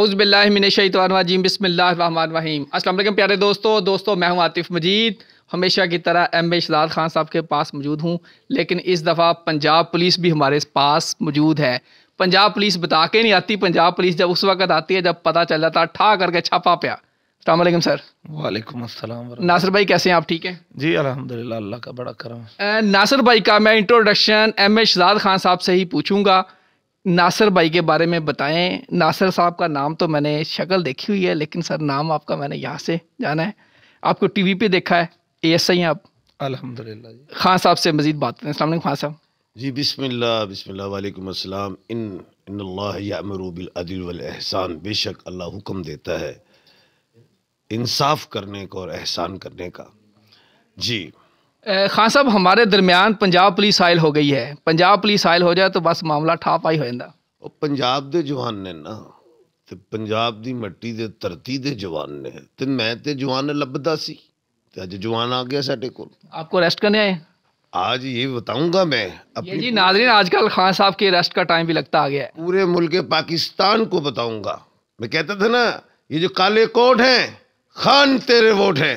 अउज़बिल्लाशतवानवाजीम बसमीम असल प्यारे दोस्तों दोस्तों मैं हूं आतिफ़ मजीद हमेशा की तरह एम ए शाद खान साहब के पास मौजूद हूं लेकिन इस दफ़ा पंजाब पुलिस भी हमारे पास मौजूद है पंजाब पुलिस बता के नहीं आती पंजाब पुलिस जब उस वक्त आती है जब पता चल जाता ठा करके छापा पिया अलैक्म सर वालेकुम नासिर भाई कैसे हैं आप ठीक हैं जी अलहमद का बड़ा करम नासिर भाई का मैं इंट्रोडक्शन एम ए शाद खान साहब से ही पूछूंगा नासर भाई के बारे में बताएं नासर साहब का नाम तो मैंने शक्ल देखी हुई है लेकिन सर नाम आपका मैंने यहाँ से जाना है आपको टीवी पे देखा है ए एस आई हैं आप अलहमदिल्ला खान साहब से मजीद बात करें असल खान साहब जी बिसमिल्ला बिसमिल्ला वालेकुम अस्सलाम इन अल्लाहमरूबिलदिलहसान बेशक अल्लाह हुक्म देता है इंसाफ करने का और एहसान करने का जी खान साहब हमारे दरमियान पंजाब पुलिस आयल हो गई है पंजाब पुलिस आयल हो जाए तो बस मामला ठाप आई हो पंजाब के जवान ने ना तो पंजाब की मट्टी के धरती के जवान ने तो मैं तो जवान लभदा सी अज जवान आ गया साढ़े को आपको रेस्ट करने आए आज ये बताऊंगा मैं अपनी ये जी नाजरीन आजकल खान साहब के अरेस्ट का टाइम भी लगता आ गया है पूरे मुल्क पाकिस्तान को बताऊंगा मैं कहता था ना ये जो काले कोट हैं खान तेरे वोट हैं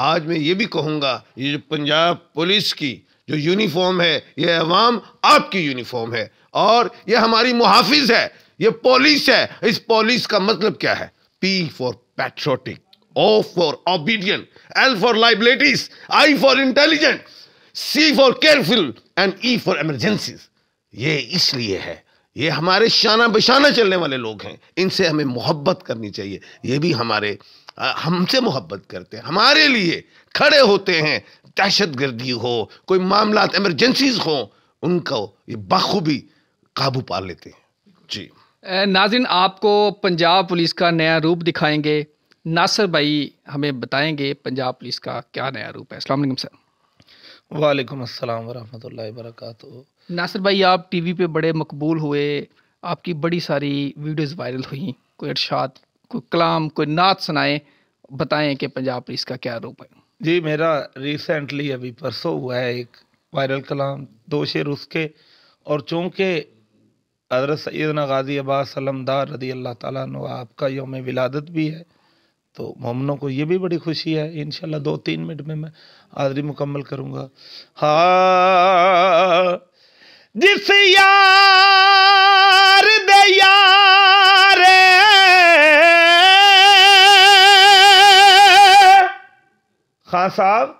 आज मैं ये भी कहूँगा ये जो पंजाब पुलिस की जो यूनिफॉर्म है ये अवाम आपकी यूनिफॉर्म है और ये हमारी मुहाफिज है ये पुलिस है इस पुलिस का मतलब क्या है P for patriotic O for obedient L for liabilities I for intelligent C for careful and E for emergency ये इसलिए है ये हमारे शाना बशाना चलने वाले लोग हैं इनसे हमें मोहब्बत करनी चाहिए ये भी हमारे हमसे मोहब्बत करते हैं हमारे लिए खड़े होते हैं दहशत गर्दी हो कोई मामला एमरजेंसीज हो उनको ये बखूबी काबू पा लेते हैं जी नाजिन आपको पंजाब पुलिस का नया रूप दिखाएंगे नासर भाई हमें बताएंगे पंजाब पुलिस का क्या नया रूप है अस्सलाम सर वालेकुम अस्सलाम वरहमतुल्लाहि वबरकातुहू नासिर भाई आप टीवी पे बड़े मकबूल हुए आपकी बड़ी सारी वीडियोस वायरल हुई कोई इरशाद कोई कलाम कोई नात सुनाएं बताएं कि पंजाब पुलिस का क्या रूप है जी मेरा रिसेंटली अभी परसों हुआ है एक वायरल कलाम दो शेर उसके और चूँकि हजरत सैदना गाजी अब्बास सलमदार रदी अल्लाह ताला आपका योम विलादत भी है तो मोमनों को ये भी बड़ी खुशी है इन दो तीन मिनट में मैं हाजरी मुकम्मल करूँगा हाँ जिस यार दे यार ਖਾਨ ਸਾਹਿਬ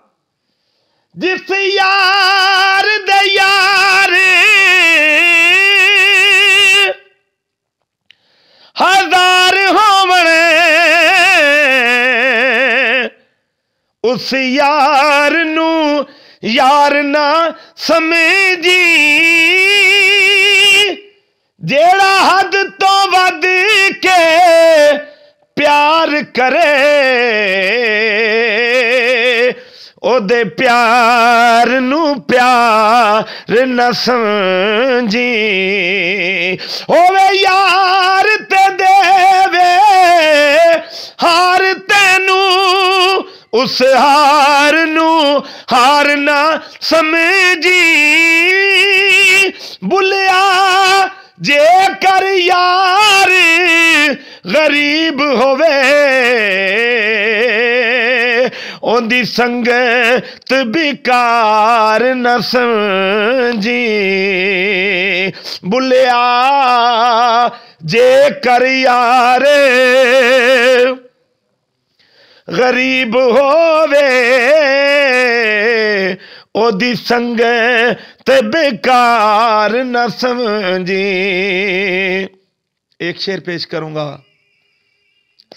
ਜਿਸ ਯਾਰ ਦੇ ਯਾਰ ਹਜ਼ਾਰ ਹੋਵਣ ਉਸ ਯਾਰ ਨੂੰ ਯਾਰ ਨਾ ਸਮਝੀ ਜਿਹੜਾ ਹੱਦ ਤੋਂ ਵੱਧ ਕੇ ਪਿਆਰ ਕਰੇ ओदे प्यार नू प्यार न समझी ओवे यार ते देवे हार तेनू उस हार नू हार ना समझी बुलिया जे कर यार गरीब होवे ओंदी संगत बेकार न समझी बुलिया जे कर यारे गरीब होवे ओदी संग ते बेकार न समझी एक शेर पेश करूंगा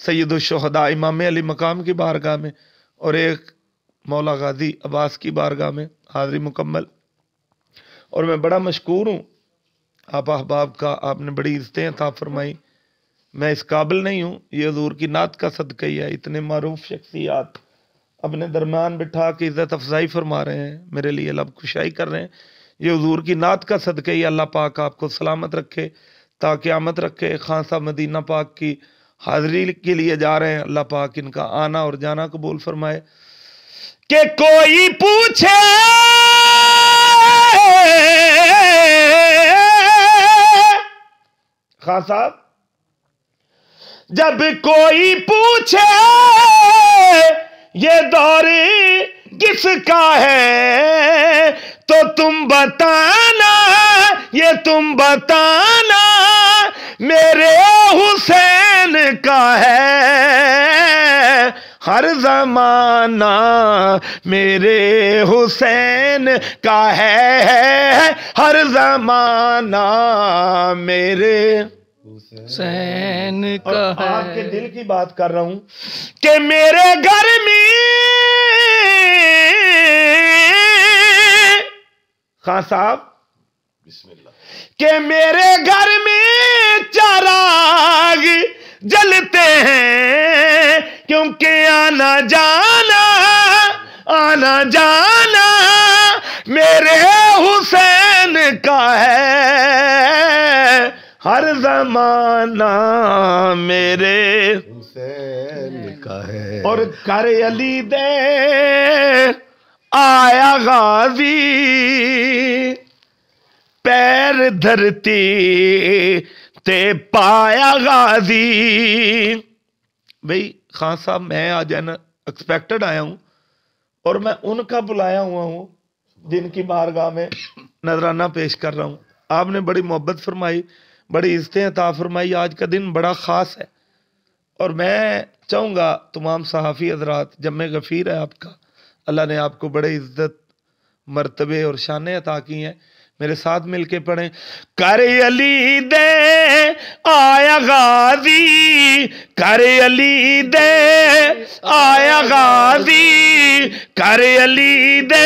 सैयद शोहदा इमाम अली मकाम की बारगाह में और एक मौला गाजी अब्बास की बारगाह में हाजिरी मुकम्मल और मैं बड़ा मशहूर हूँ आप अहबाब का आपने बड़ी इज्जतें था फरमाई मैं इस काबिल नहीं हूँ ये हजूर की नात का सदक़ ही है इतने मरूफ शख्सियात अपने दरमियान बिठा के इज़्ज़त अफजाई फरमा रहे हैं मेरे लिए लब खुशाई कर रहे हैं ये हजूर की नात का सदक़ ही अल्लाह पाक आपको सलामत रखे ताकि आमद रखे खान साहब मदीना पाक की हाजरी के लिए जा रहे हैं अल्लाह पाक इनका आना और जाना कबूल फरमाए के कोई पूछे खान साहब जब कोई पूछे ये दौर किसका है तो तुम बताना ये तुम बताना मेरे हुसैन का है हर जमाना मेरे हुसैन का है हर जमाना मेरे हुसैन का है आपके दिल की बात कर रहा हूं कि मेरे घर में खां साहब बिस्मिल्लाह के मेरे घर में चराग जलते हैं क्योंकि आना जाना आना जाना मेरे हुसैन का है हर जमाना मेरे हुसैन का है और कर अली दे आया गाजी पैर धरती ते पाया गाजी भाई खान साहब मैं आज एन एक्सपेक्टेड आया हूं और मैं उनका बुलाया हुआ हूँ जिनकी बारगाह में नजराना पेश कर रहा हूं आपने बड़ी मोहब्बत फरमाई बड़ी इज्जतें अता फरमाई आज का दिन बड़ा ख़ास है और मैं चाहूंगा तमाम सहाफ़ी हजरात जमे गफ़ीर है आपका अल्लाह ने आपको बड़े इज्जत मरतबे और शान अता की हैं मेरे साथ मिलके पढ़े कर अली दे आया गादी कर अली दे आया गादी कर अली दे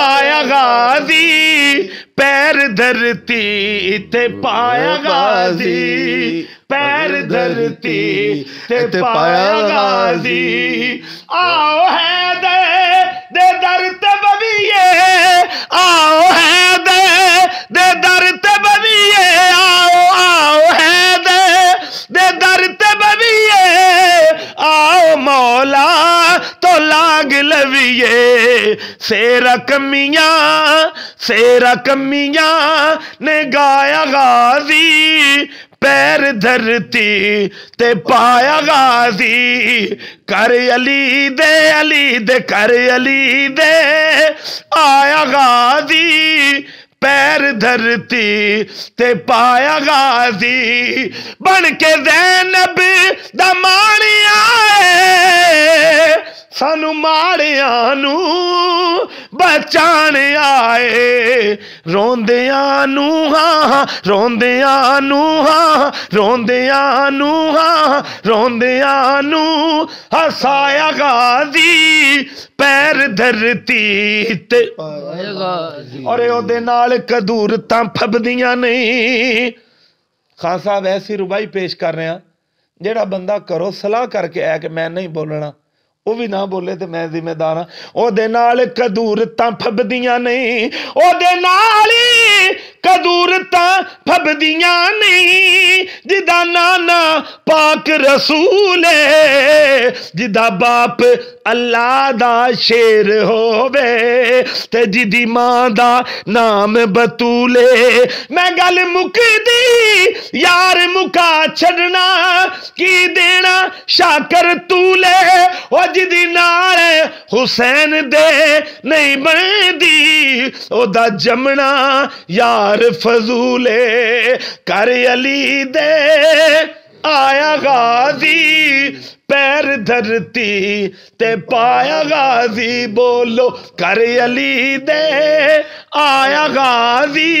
आया गादी पैर धरती इत पाया गादी पैर धरती इत पाया गाजी आओ है दे दे दर आओ है दे दे दर ते बबीए आओ आओ है दे दे दर ते बबिए आओ मौला तो लाग लवीए शेरा कमिया शेरा कमिया ने गाया गाजी पैर धरती ते पाया गाजी कर अली दे अली दे कर अली दे आया गाजी पैर धरती ते पाया गाजी बन के जैनब दमानिया सानू माड़िया नू बचाने आए रोंदिया नू हां रोंदिया नू हां रोंदिया नू हां रोंदिया हसाया गाजी पैर धरती और ओदे ਕਦੂਰ ਕਦੂਰਤਾਂ ਫੱਬਦੀਆਂ ਨਹੀਂ ਖਾਨ ਸਾਹਿਬ ਐਸੀ ਰੁਬਾਈ ਪੇਸ਼ ਕਰ ਰਿਹਾ ਜਿਹੜਾ ਬੰਦਾ ਕਰੋ ਸਲਾਹ ਕਰਕੇ ਆ ਕਿ ਮੈਂ ਨਹੀਂ ਬੋਲਣਾ ਉਹ ਵੀ ਨਾ ਬੋਲੇ ਤੇ ਮੈਂ ਜ਼ਿੰਮੇਦਾਰ ਆ ਉਹਦੇ ਨਾਲ ਕਦੂਰਤਾਂ ਫੱਬਦੀਆਂ ਨਹੀਂ ਉਹਦੇ ਨਾਲ ਕਦੂਰਤਾਂ ਫੱਬਦੀਆਂ ਨਹੀਂ ਜਿਹਦਾ पाक रसूल जिदा बाप अल्लाह दा शेर होवे ते जिदी मां दा नाम बतूले मैं गल मुकदी यार मुका छड़ना की देना शाकर तूले ओ जिदी नाल हुसैन दे नहीं बनदी ओदा जमना यार फजूले कर अली दे आया गाजी पैर धरती ते पाया गाजी बोलो कर अली दे आया गाजी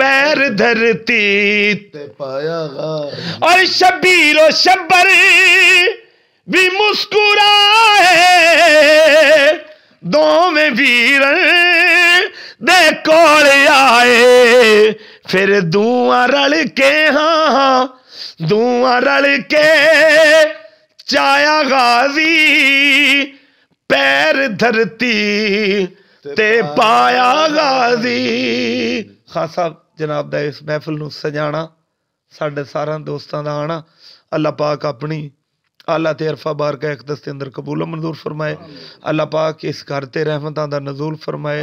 पैर धरती ते पाया गाजी और शबीरो शब्बर भी मुस्कुराए दो में वीर दे कोल आए फिर दुआ रल के हाँ, हाँ। ਦੂਆਂ ਰਲ ਕੇ ਚਾਇਆ ਗਾਜ਼ੀ ਪੈਰ ਧਰਤੀ ਤੇ ਪਾਇਆ ਗਾਜ਼ੀ ਖਾਨ ਸਾਹਿਬ ਜਨਾਬ ਦਾ ਇਸ ਮਹਿਫਲ ਨੂੰ ਸਜਾਣਾ ਸਾਡੇ ਸਾਰਿਆਂ ਦੋਸਤਾਂ ਦਾ ਆਣਾ ਅੱਲਾਹ ਪਾਕ ਆਪਣੀ अल्लाह ते अरफा बार का एक के अंदर कबूल मंजूर फरमाए अल्लाह पाक इस घर ते रहमत का नजूल फरमाए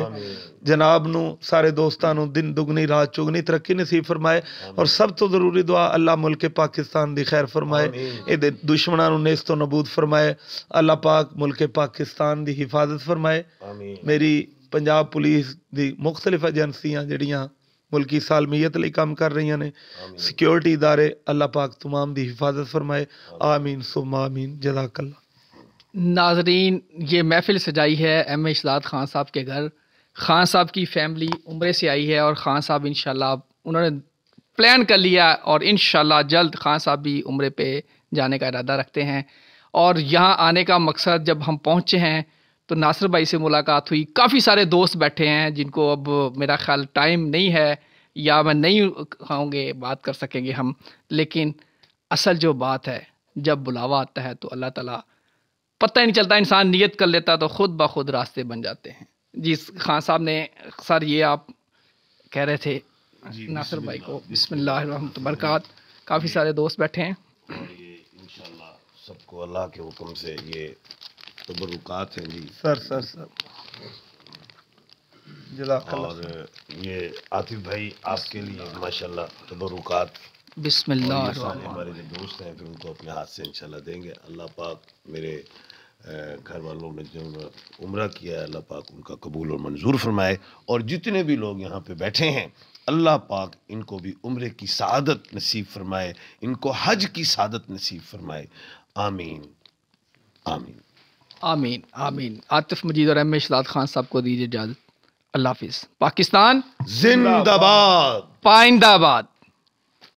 जनाब न सारे दोस्तों दिन दुगनी रात चुगनी तरक्की नसीब फरमाए और सब तो जरूरी दुआ अल्लाह मुल्क पाकिस्तान की खैर फरमाए ये दुश्मनों नेस तो नबूद फरमाए अल्लाह पाक मुल्क पाकिस्तान की हिफाजत फरमाए मेरी पंजाब पुलिस की मुख्तलिफ एजेंसियां जड़ियाँ मुल्की सालमीयत ਲਈ काम कर रही सिक्योरिटी इदारे अल्लाह पाक ਪਾਕ ਤਮਾਮ ਦੀ ਹਿਫਾਜ਼ਤ ਫਰਮਾਏ ਆਮੀਨ ਸੁਮਾ ਆਮੀਨ नाजरीन ये महफिल सजाई है एम ए खान साहब के घर खान साहब की फैमिली उम्र से आई है और खान साहब इन उन्होंने प्लान कर लिया और इन जल्द खान साहब भी उम्र पे जाने का इरादा रखते हैं और यहाँ आने का मकसद जब हम पहुँचे हैं तो नासिर भाई से मुलाकात हुई काफ़ी सारे दोस्त बैठे हैं जिनको अब मेरा ख्याल टाइम नहीं है या मैं नहीं खाऊंगे बात कर सकेंगे हम लेकिन असल जो बात है जब बुलावा आता है तो अल्लाह ताला पता ही नहीं चलता इंसान नियत कर लेता तो ख़ुद ब खुद रास्ते बन जाते हैं जी खान साहब ने सर ये आप कह रहे थे नासिर भाई को बिसमिल्ल बरक़ात काफ़ी सारे दोस्त बैठे हैं सबको अल्लाह के हुक्म से ये तबरुकात हैं जी सर सर सर और ये आतिफ भाई आपके लिए माशाल्लाह तबरुकात हमारे जो दोस्त हैं फिर उनको अपने हाथ से इंशाल्लाह देंगे अल्लाह पाक मेरे घर वालों ने जो उम्र किया है अल्लाह पाक उनका कबूल और मंजूर फरमाए और जितने भी लोग यहाँ पे बैठे हैं अल्लाह पाक इनको भी उम्र की सादत नसीब फरमाए इनको हज की सादत नसीब फरमाए आमीन आमीन आमीन आमीन आतिफ मजीद और एम ए खान साहब को दीजिए इजाज़त अल्लाह हाफिज़ पाकिस्तान जिंदाबाद पाइंदाबाद